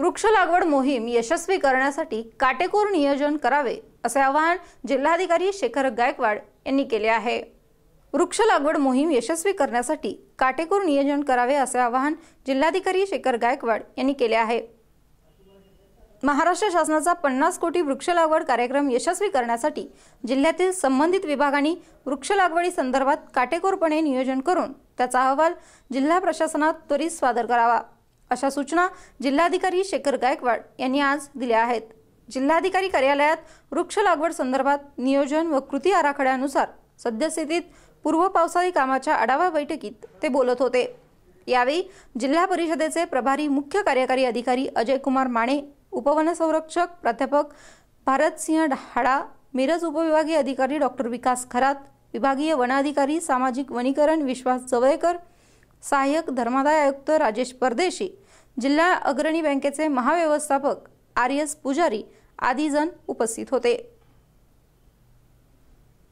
वृक्ष लागवड मोहीम यशस्वी करण्यासाठी काटेकोर नियोजन करावे असे आवाहन जिल्हाधिकारी शेखर गायकवाड यांनी केले आहे वृक्ष लागवड मोहीम यशस्वी करण्यासाठी काटेकोर नियोजन करावे असे आवाहन जिल्हाधिकारी शेखर गायकवाड यांनी केले आहे महाराष्ट्र शासनाचा पन्नास कोटी वृक्ष लागवड कार्यक्रम यशस्वी करण्यासाठी जिल्ह्यातील संबंधित विभागांनी वृक्ष लागवडी संदर्भात काटेकोरपणे नियोजन करून त्याचा अहवाल जिल्हा प्रशासनात त्वरित सादर करावा अशा सूचना जिल्हाधिकारी शेखर गायकवाड यांनी आज दिल्या आहेत जिल्हाधिकारी कार्यालयात वृक्ष लागवड संदर्भात नियोजन व कृती आराखड्यानुसार सद्यस्थितीत पूर्व पावसाळी कामाच्या आढावा बैठकीत ते बोलत होते यावेळी जिल्हा परिषदेचे प्रभारी मुख्य कार्यकारी अधिकारी अजय कुमार माने उपवन संरक्षक प्राध्यापक भारतसिंह ढाडा मिरज उपविभागीय अधिकारी डॉक्टर विकास खरात विभागीय वनाधिकारी सामाजिक वनीकरण विश्वास जवळेकर सहाय्यक धर्मादाय आयुक्त राजेश परदेशी जिल्हा अग्रणी बँकेचे महाव्यवस्थापक आर एस पुजारी आदी जण उपस्थित होते